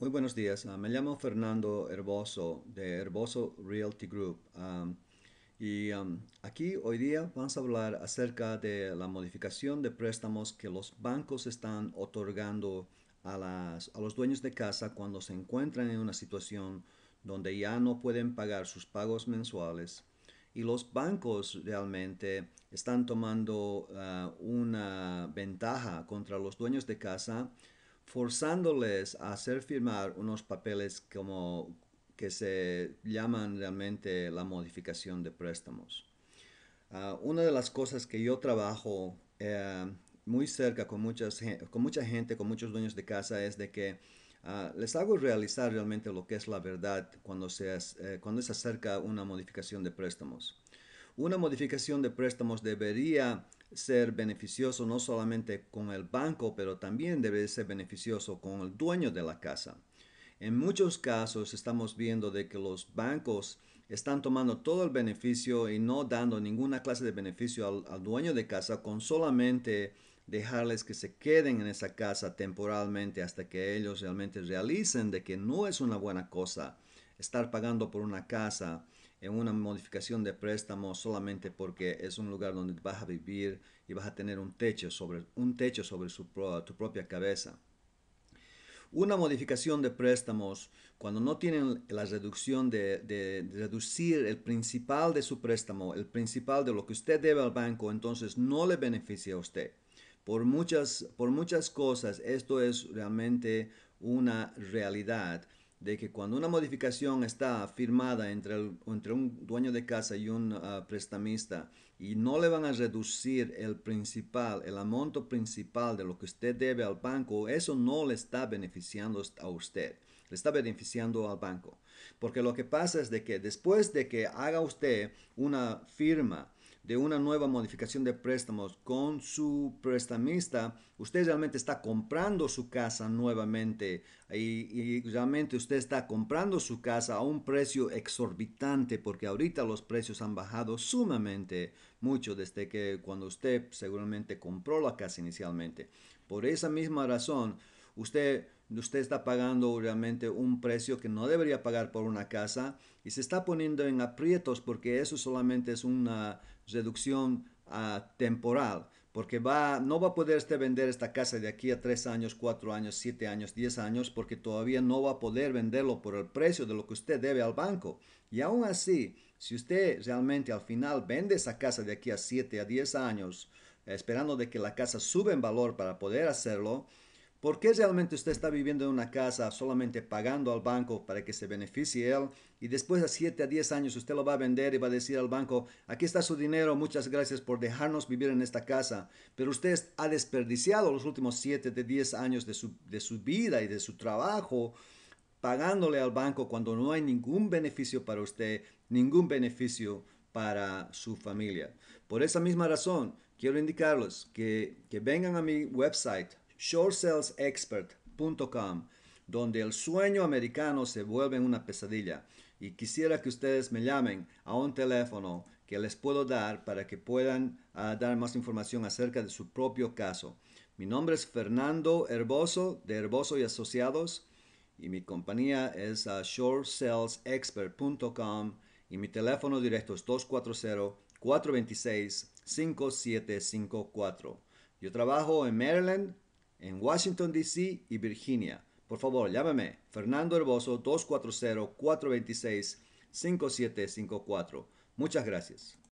Muy buenos días, ah, me llamo Fernando Herboso de Herboso Realty Group y aquí hoy día vamos a hablar acerca de la modificación de préstamos que los bancos están otorgando a, las, a los dueños de casa cuando se encuentran en una situación donde ya no pueden pagar sus pagos mensuales y los bancos realmente están tomando ah, una ventaja contra los dueños de casa forzándoles a hacer firmar unos papeles como que se llaman realmente la modificación de préstamos. Ah, una de las cosas que yo trabajo eh, muy cerca con, mucha gente, con muchos dueños de casa, es de que ah, les hago realizar realmente lo que es la verdad cuando, eh, cuando se acerca una modificación de préstamos. Una modificación de préstamos debería ser beneficioso no solamente con el banco, pero también debe ser beneficioso con el dueño de la casa. En muchos casos estamos viendo de que los bancos están tomando todo el beneficio y no dando ninguna clase de beneficio al, dueño de casa con solamente dejarles que se queden en esa casa temporalmente hasta que ellos realmente realicen de que no es una buena cosa estar pagando por una casa en una modificación de préstamo solamente porque es un lugar donde vas a vivir y vas a tener un techo sobre, un techo sobre tu propia cabeza. Una modificación de préstamos, cuando no tienen la reducción de, de, reducir el principal de su préstamo, el principal de lo que usted debe al banco, entonces no le beneficia a usted. Por muchas, por muchas cosas, esto es realmente una realidad de que cuando una modificación está firmada entre, el, entre un dueño de casa y un ah, prestamista y no le van a reducir el principal, el monto principal de lo que usted debe al banco, eso no le está beneficiando a usted, le está beneficiando al banco. Porque lo que pasa es de que después de que haga usted una firma, de una nueva modificación de préstamos con su prestamista, usted realmente está comprando su casa nuevamente y, realmente usted está comprando su casa a un precio exorbitante porque ahorita los precios han bajado sumamente mucho desde que cuando usted seguramente compró la casa inicialmente. Por esa misma razón, usted, usted está pagando realmente un precio que no debería pagar por una casa y se está poniendo en aprietos porque eso solamente es una reducción ah, temporal porque va, no va a poder usted vender esta casa de aquí a 3 años, 4 años, 7 años, 10 años, porque todavía no va a poder venderlo por el precio de lo que usted debe al banco. Y aún así, si usted realmente al final vende esa casa de aquí a 7 a 10 años, esperando de que la casa sube en valor para poder hacerlo, ¿Por qué realmente usted está viviendo en una casa solamente pagando al banco para que se beneficie él y después a 7 a 10 años usted lo va a vender y va a decir al banco, aquí está su dinero, muchas gracias por dejarnos vivir en esta casa, pero usted ha desperdiciado los últimos 7 de 10 años de su, vida y de su trabajo pagándole al banco cuando no hay ningún beneficio para usted, ningún beneficio para su familia. Por esa misma razón, quiero indicarles que, que vengan a mi website shortsalesexpert.com, donde el sueño americano se vuelve una pesadilla. Y quisiera que ustedes me llamen a un teléfono que les puedo dar para que puedan ah, dar más información acerca de su propio caso. Mi nombre es Fernando Herboso de Herboso y Asociados y mi compañía es uh, ah, shoresalesexpert.com y mi teléfono directo es 240-426-5754. Yo trabajo en Maryland, en Washington, D.C. y Virginia. Por favor, llámame Fernando Herboso 240-426-5754. Muchas gracias.